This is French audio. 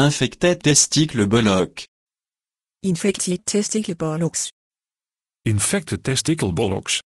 Infected testicle bollocks. Infected testicle bollocks. Infected testicle bollocks.